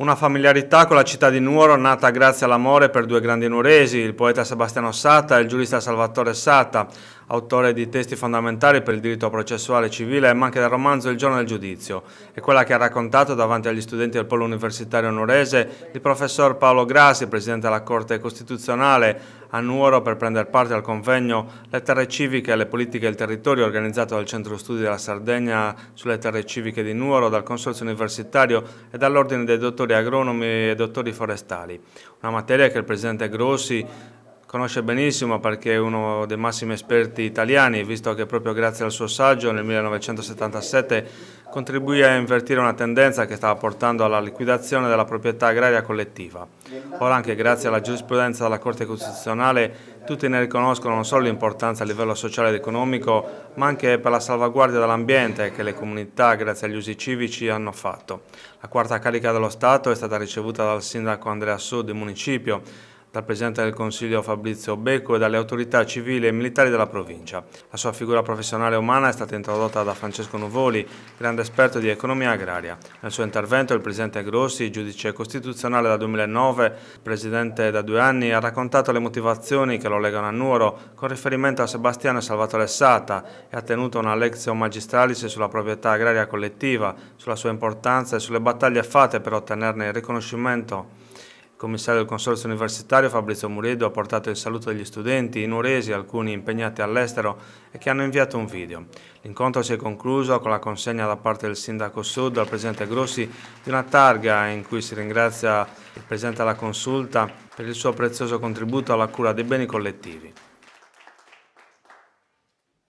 Una familiarità con la città di Nuoro nata grazie all'amore per due grandi nuoresi, il poeta Sebastiano Satta e il giurista Salvatore Satta, autore di testi fondamentali per il diritto processuale civile, ma anche del romanzo Il giorno del giudizio. È quella che ha raccontato davanti agli studenti del Polo Universitario Norese il professor Paolo Grassi, presidente della Corte Costituzionale, a Nuoro per prendere parte al convegno Le terre civiche, e le politiche del territorio organizzato dal Centro Studi della Sardegna sulle terre civiche di Nuoro, dal Consorzio Universitario e dall'Ordine dei Dottori Agronomi e Dottori Forestali. Una materia che il presidente Grossi conosce benissimo perché è uno dei massimi esperti italiani, visto che proprio grazie al suo saggio nel 1977 contribuì a invertire una tendenza che stava portando alla liquidazione della proprietà agraria collettiva. Ora anche grazie alla giurisprudenza della Corte Costituzionale tutti ne riconoscono non solo l'importanza a livello sociale ed economico, ma anche per la salvaguardia dell'ambiente che le comunità, grazie agli usi civici, hanno fatto. La quarta carica dello Stato è stata ricevuta dal sindaco Andrea Sud, del municipio, dal Presidente del Consiglio Fabrizio Becco e dalle autorità civili e militari della provincia. La sua figura professionale e umana è stata introdotta da Francesco Nuvoli, grande esperto di economia agraria. Nel suo intervento il Presidente Grossi, giudice costituzionale da 2009, Presidente da due anni, ha raccontato le motivazioni che lo legano a Nuoro con riferimento a Sebastiano e Salvatore Sata e ha tenuto una lezione magistralis sulla proprietà agraria collettiva, sulla sua importanza e sulle battaglie fatte per ottenerne il riconoscimento commissario del Consorzio Universitario Fabrizio Muredo ha portato il saluto degli studenti in Uresi, alcuni impegnati all'estero e che hanno inviato un video. L'incontro si è concluso con la consegna da parte del Sindaco Sud al Presidente Grossi di una targa in cui si ringrazia il Presidente della Consulta per il suo prezioso contributo alla cura dei beni collettivi.